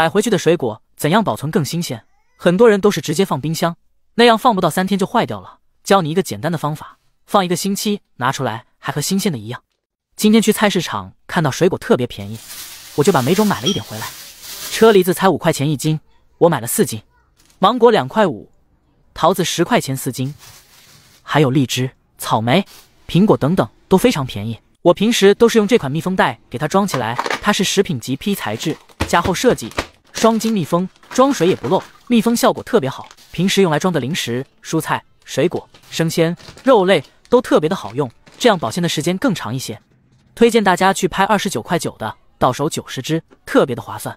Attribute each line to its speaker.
Speaker 1: 买回去的水果怎样保存更新鲜？很多人都是直接放冰箱，那样放不到三天就坏掉了。教你一个简单的方法，放一个星期，拿出来还和新鲜的一样。今天去菜市场看到水果特别便宜，我就把每种买了一点回来。车厘子才五块钱一斤，我买了四斤；芒果两块五，桃子十块钱四斤，还有荔枝、草莓、苹果等等都非常便宜。我平时都是用这款密封袋给它装起来，它是食品级 P 材质，加厚设计。双金密封，装水也不漏，密封效果特别好。平时用来装的零食、蔬菜、水果、生鲜、肉类都特别的好用，这样保鲜的时间更长一些。推荐大家去拍二十九块九的，到手九十只，特别的划算。